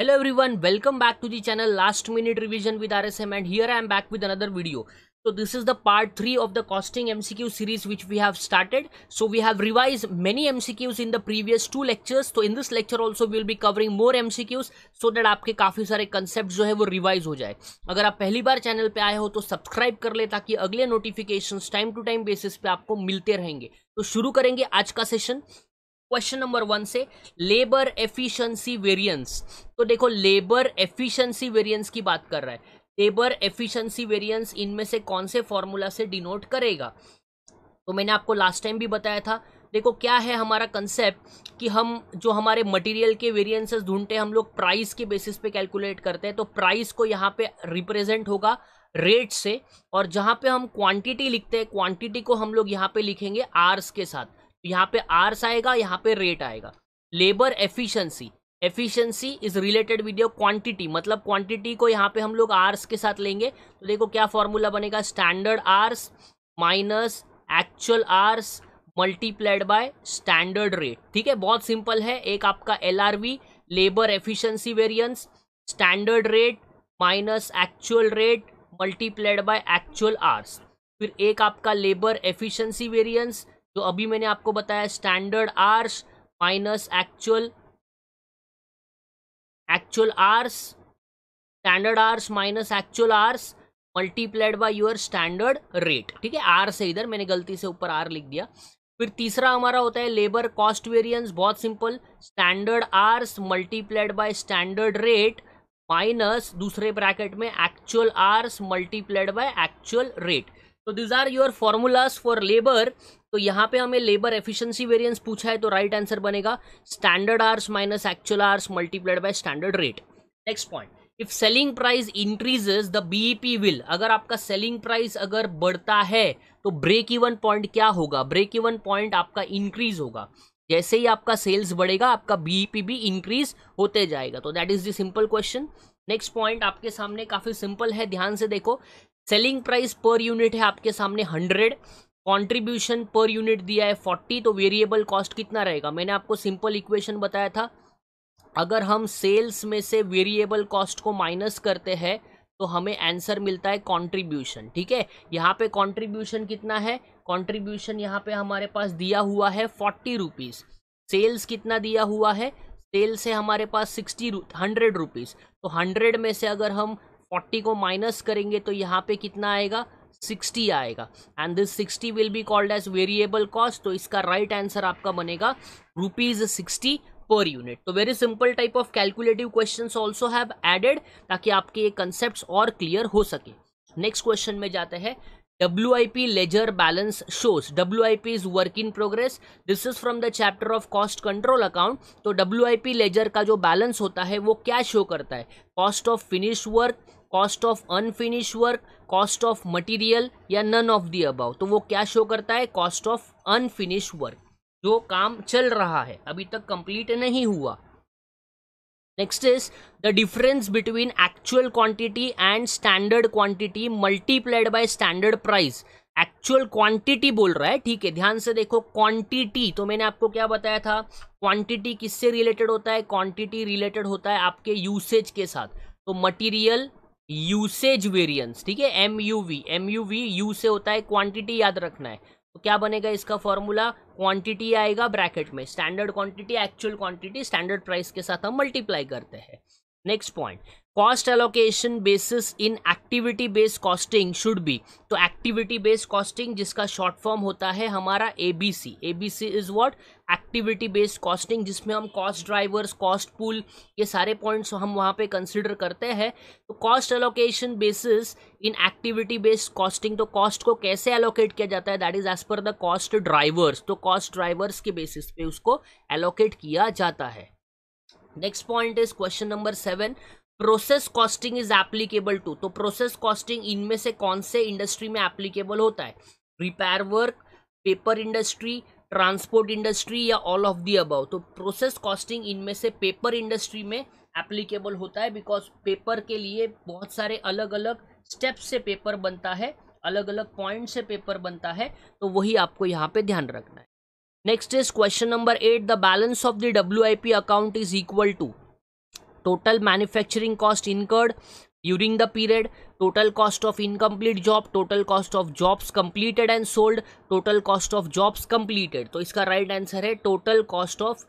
hello everyone welcome back to the channel last minute revision with RSM and here I am back with another video so this is the part three of the costing MCQ series which we have started so we have revise many MCQs in the previous two lectures तो in this lecture also we be covering more MCQs so that आपके काफी सारे concept जो है वो revise हो जाए अगर आप पहली बार चैनल पर आए हो तो सब्सक्राइब कर ले ताकि अगले notification time to time basis पे आपको मिलते रहेंगे तो शुरू करेंगे आज का सेशन क्वेश्चन नंबर वन से लेबर एफिशिएंसी वेरिएंस तो देखो लेबर एफिशिएंसी वेरिएंस की बात कर रहा है लेबर एफिशिएंसी वेरिएंस इनमें से कौन से फॉर्मूला से डिनोट करेगा तो मैंने आपको लास्ट टाइम भी बताया था देखो क्या है हमारा कंसेप्ट कि हम जो हमारे मटेरियल के वेरियंसेस ढूंढते हैं हम लोग प्राइस के बेसिस पे कैलकुलेट करते हैं तो प्राइस को यहाँ पे रिप्रेजेंट होगा रेट से और जहाँ पे हम क्वांटिटी लिखते हैं क्वांटिटी को हम लोग यहाँ पे लिखेंगे आर्स के साथ यहाँ पे आर्स आएगा यहाँ पे रेट आएगा labour efficiency efficiency is related with your quantity मतलब क्वांटिटी को यहाँ पे हम लोग आर्स के साथ लेंगे तो देखो क्या फॉर्मूला बनेगा standard hours minus actual hours multiplied by standard rate ठीक है बहुत सिंपल है एक आपका L labour efficiency variance standard rate minus actual rate multiplied by actual hours फिर एक आपका लेबर एफिशिएंसी वेरिएंस जो अभी मैंने आपको बताया standard hours minus actual actual hours standard hours minus actual hours multiplied by your standard rate ठीक है आर से इधर मैंने गलती से ऊपर आर लिख दिया फिर तीसरा हमारा होता है लेबर कॉस्ट वेरिएंस बहुत simple standard hours multiplied by standard rate minus दूसरे ब्रैकेट में actual hours multiplied by actual rate तो these are your formulas for labour तो यहाँ पे हमें लेबर एफिशिएंसी वेरिएंस पूछा है तो राइट आंसर बनेगा standard hours minus actual hours multiplied by standard rate next point if selling price increases the BEP will अगर आपका सेलिंग प्राइस अगर बढ़ता है तो ब्रेक इवन पॉइंट क्या होगा ब्रेक इवन पॉइंट आपका इंक्रीज होगा जैसे ही आपका सेल्स बढ़ेगा आपका बीईपी e भी इंक्रीज होते जाएगा तो that is the simple question next point आपके सामने काफी सिंपल है ध्यान से देखो सेलिंग प्राइस पर यूनिट है आपके सामने हंड्रेड कंट्रीब्यूशन पर यूनिट दिया है फोर्टी तो वेरिएबल कॉस्ट कितना रहेगा मैंने आपको सिंपल इक्वेशन बताया था अगर हम सेल्स में से वेरिएबल कॉस्ट को माइनस करते हैं तो हमें आंसर मिलता है कंट्रीब्यूशन ठीक है यहाँ पे कंट्रीब्यूशन कितना है कंट्रीब्यूशन यहाँ पे हमारे पास दिया हुआ है फोर्टी रुपीज़ सेल्स कितना दिया हुआ है सेल्स है हमारे पास सिक्सटी हंड्रेड रुपीज़ तो हंड्रेड में से अगर हम फोर्टी को माइनस करेंगे तो यहाँ पे कितना आएगा सिक्सटी आएगा and this sixty will be called as variable cost तो इसका राइट right आंसर आपका बनेगा रुपीज सिक्सटी पर यूनिट तो very simple type of calculative question also have added ताकि आपके ये कंसेप्ट और क्लियर हो सके नेक्स्ट क्वेश्चन में जाते हैं W I P ledger balance shows W I P is work in progress this is from the chapter of cost control account तो डब्ल्यू आई पी लेजर का जो बैलेंस होता है वो क्या शो करता है cost of finish work cost of unfinish work cost of material या none of the above वो क्या शो करता है कॉस्ट ऑफ अनफिनिश वर्क जो काम चल रहा है अभी तक कंप्लीट नहीं हुआ next is the difference between actual quantity and standard quantity multiplied by standard price actual quantity बोल रहा है ठीक है ध्यान से देखो क्वांटिटी तो मैंने आपको क्या बताया था क्वांटिटी किससे रिलेटेड होता है क्वांटिटी रिलेटेड होता है आपके यूसेज के साथ तो मटेरियल यूसेज वेरियंस ठीक है M U V M U V U से होता है क्वांटिटी याद रखना है तो क्या बनेगा इसका फॉर्मूला क्वांटिटी आएगा ब्रैकेट में standard quantity actual quantity standard price के साथ हम मल्टीप्लाई करते हैं next point cost allocation basis in activity based costing should be तो एक्टिविटी बेस्ड कॉस्टिंग जिसका शॉर्ट फॉर्म होता है हमारा B C is what activity based costing जिसमें हम कॉस्ट ड्राइवर्स कॉस्ट पूल ये सारे पॉइंट्स हम वहाँ पे कंसिडर करते हैं तो cost allocation basis in activity based costing तो कॉस्ट को कैसे एलोकेट किया जाता है that is as per the cost drivers तो कॉस्ट ड्राइवर्स के बेसिस पे उसको एलोकेट किया जाता है next point is question number seven process costing is applicable to तो प्रोसेस कॉस्टिंग इनमें से कौन से इंडस्ट्री में एप्लीकेबल होता है repair work paper industry transport industry या ऑल ऑफ दी अबव तो प्रोसेस कॉस्टिंग इनमें से पेपर इंडस्ट्री में एप्लीकेबल होता है बिकॉज पेपर के लिए बहुत सारे अलग अलग स्टेप से पेपर बनता है अलग अलग पॉइंट से पेपर बनता है तो वही आपको यहाँ पे ध्यान रखना है next is question number eight the balance of the W I P account is equal to total manufacturing cost incurred during the period total cost of incomplete job total cost of jobs completed and sold total cost of jobs completed तो इसका right right answer है total cost of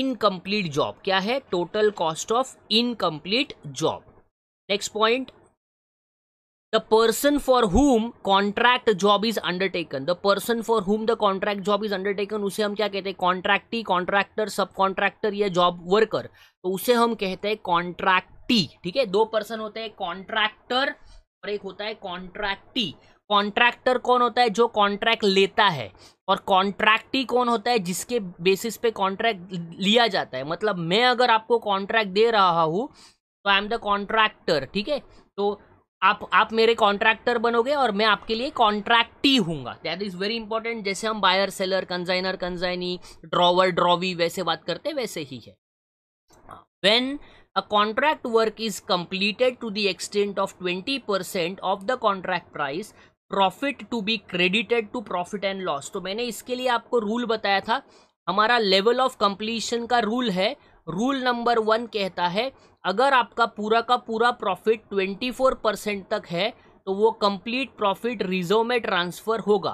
incomplete job क्या है total cost of incomplete job next point the person for whom contract job is undertaken the person for whom the contract job is undertaken उसे हम क्या कहते हैं contractee contractor sub contractor या job worker तो उसे हम कहते हैं कॉन्ट्रैक्टी ठीक है दो पर्सन होते हैं कॉन्ट्रैक्टर और एक होता है कॉन्ट्रैक्टी कॉन्ट्रैक्टर कौन होता है जो कॉन्ट्रैक्ट लेता है और कॉन्ट्रैक्टी कौन होता है जिसके बेसिस पे कॉन्ट्रैक्ट लिया जाता है मतलब मैं अगर आपको कॉन्ट्रैक्ट दे रहा हूँ तो आई एम द कॉन्ट्रैक्टर ठीक है तो आप आप मेरे कॉन्ट्रैक्टर बनोगे और मैं आपके लिए कॉन्ट्रैक्टी हूँगा दैट इज़ वेरी इंपॉर्टेंट जैसे हम buyer seller consignor consignee drawer drawee वैसे बात करते वैसे ही है when a contract work is completed to the extent of twenty percent of the contract price profit to be credited to profit and loss तो मैंने इसके लिए आपको रूल बताया था हमारा लेवल ऑफ कंप्लीशन का रूल है रूल नंबर वन कहता है अगर आपका पूरा का पूरा प्रॉफिट 24 परसेंट तक है तो वो कंप्लीट प्रॉफिट रिजर्व में ट्रांसफ़र होगा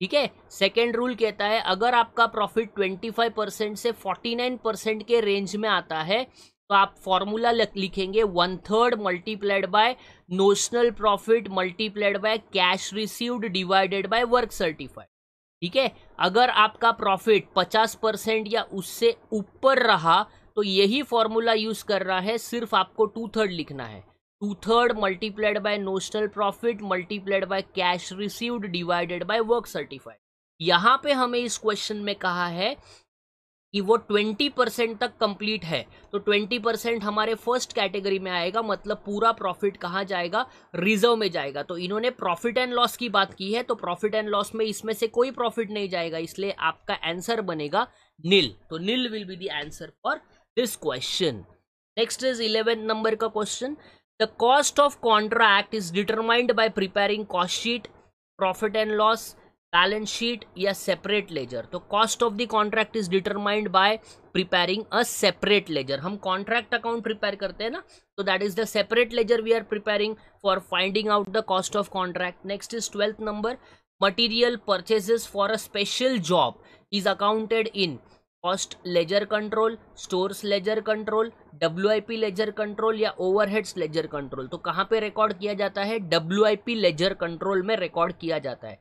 ठीक है सेकेंड रूल कहता है अगर आपका प्रॉफिट 25 परसेंट से 49 परसेंट के रेंज में आता है तो आप फॉर्मूला लिखेंगे one third multiplied by notional profit multiplied by cash received divided by work certified ठीक है अगर आपका प्रॉफिट 50 परसेंट या उससे ऊपर रहा तो यही फॉर्मूला यूज़ कर रहा है सिर्फ आपको टू थर्ड लिखना है two third multiplied by notional profit multiplied by cash received divided by work certified यहाँ पे हमें इस क्वेश्चन में कहा है कि वो ट्वेंटी परसेंट तक कंप्लीट है तो ट्वेंटी परसेंट हमारे फर्स्ट कैटेगरी में आएगा मतलब पूरा प्रॉफिट कहाँ जाएगा रिजर्व में जाएगा तो इन्होंने प्रॉफिट एंड लॉस की बात की है तो प्रॉफिट एंड लॉस में इसमें से कोई प्रॉफिट नहीं जाएगा इसलिए आपका आंसर बनेगा नील तो nil will be the answer for this question next is 11th number ka question the cost of contract is determined by preparing cost sheet profit and loss balance sheet a separate ledger the cost of the contract is determined by preparing a separate ledger हम contract account prepare करते हैं that is the separate ledger we are preparing for finding out the cost of contract next is 12th number material purchases for a special job is accounted in cost ledger control stores ledger control W I P ledger control या overheads ledger control तो कहाँ पे record किया जाता है W I P ledger control में record किया जाता है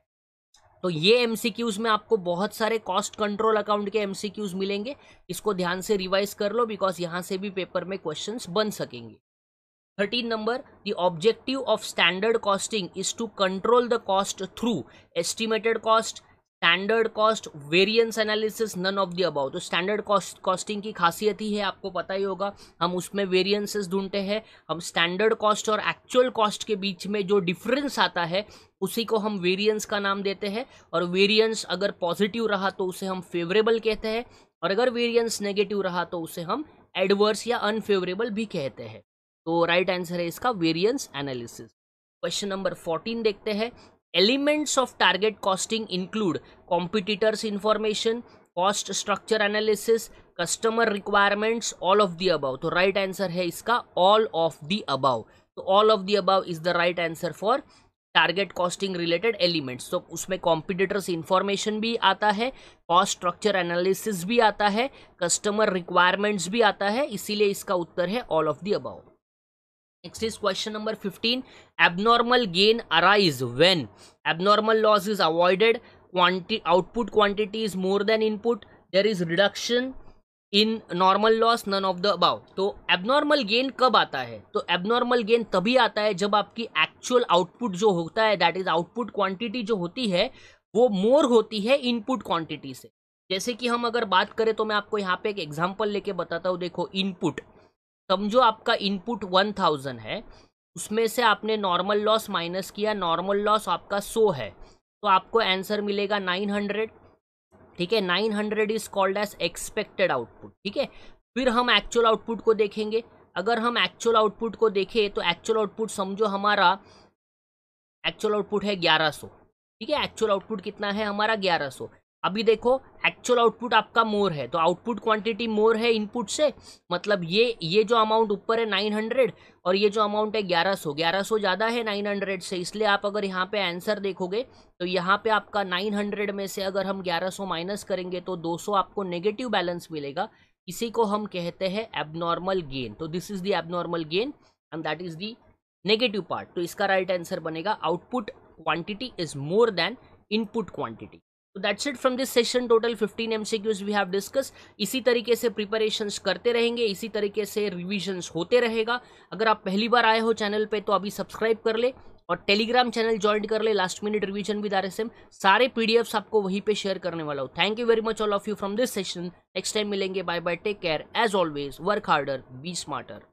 तो ये एम में आपको बहुत सारे कॉस्ट कंट्रोल अकाउंट के एम मिलेंगे इसको ध्यान से रिवाइज कर लो बिकॉज यहाँ से भी पेपर में क्वेश्चन बन सकेंगे thirteen number the objective of standard costing is to control the cost through estimated cost standard cost variance analysis none of the above तो स्टैंडर्ड कॉस्ट कॉस्टिंग की खासियत ही है आपको पता ही होगा हम उसमें वेरिएंसेस ढूंढते हैं हम स्टैंडर्ड कॉस्ट और एक्चुअल कॉस्ट के बीच में जो डिफरेंस आता है उसी को हम वेरिएंस का नाम देते हैं और वेरियंस अगर पॉजिटिव रहा तो उसे हम फेवरेबल कहते हैं और अगर वेरियंस नेगेटिव रहा तो उसे हम एडवर्स या अनफेवरेबल भी कहते हैं तो राइट right आंसर है इसका variance analysis question number fourteen देखते हैं elements of target costing include competitors information cost structure analysis customer requirements all of the above तो right answer है इसका all of the above तो all of the above is the right answer for target costing related elements तो उसमें competitors information भी आता है cost structure analysis भी आता है कस्टमर रिक्वायरमेंट्स भी आता है इसीलिए इसका उत्तर है all of the above next is question number 15 abnormal gain arise when abnormal loss is avoided quanti output quantity is more than input there is reduction in normal loss none of the above तो abnormal gain कब आता है तो abnormal gain तभी आता है जब आपकी एक्चुअल आउटपुट जो होता है दैट इज आउटपुट क्वांटिटी जो होती है वो मोर होती है इनपुट क्वांटिटी से जैसे कि हम अगर बात करें तो मैं आपको यहाँ पे एक एग्जाम्पल लेके बताता हूँ देखो इनपुट समझो आपका इनपुट वन थाउजेंड है उसमें से आपने नॉर्मल लॉस माइनस किया नॉर्मल लॉस आपका सो है तो आपको आंसर मिलेगा नाइन हंड्रेड ठीक है nine hundred is called as expected output ठीक है फिर हम एक्चुअल आउटपुट को देखेंगे अगर हम एक्चुअल आउटपुट को देखें तो एक्चुअल आउटपुट समझो हमारा एक्चुअल आउटपुट है ग्यारह ठीक है एक्चुअल आउटपुट कितना है हमारा ग्यारह सौ अभी देखो एक्चुअल आउटपुट आपका मोर है तो आउटपुट क्वांटिटी मोर है इनपुट से मतलब ये ये जो अमाउंट ऊपर है नाइन हंड्रेड और ये जो अमाउंट है ग्यारह सौ ग्यारह सौ ज़्यादा है नाइन हंड्रेड से इसलिए आप अगर यहाँ पे आंसर देखोगे तो यहाँ पे आपका नाइन हंड्रेड में से अगर हम ग्यारह सौ माइनस करेंगे तो दो सौ आपको नेगेटिव बैलेंस मिलेगा इसी को हम कहते हैं एबनॉर्मल गेन तो this is the abnormal gain and that is the negative part तो इसका राइट आंसर बनेगा output quantity is more than input quantity that's it from this session total 15 Qs we have discuss इसी तरीके से preparations करते रहेंगे इसी तरीके से रिविजन्स होते रहेगा अगर आप पहली बार आए हो चैनल पे तो अभी सब्सक्राइब कर ले और टेलीग्राम चैनल ज्वाइन कर ले last minute revision with R S M सारे एफ्स आपको वहीं पे शेयर करने वाला हूँ thank you very much all of you from this session next time मिलेंगे bye bye take care as always work harder be smarter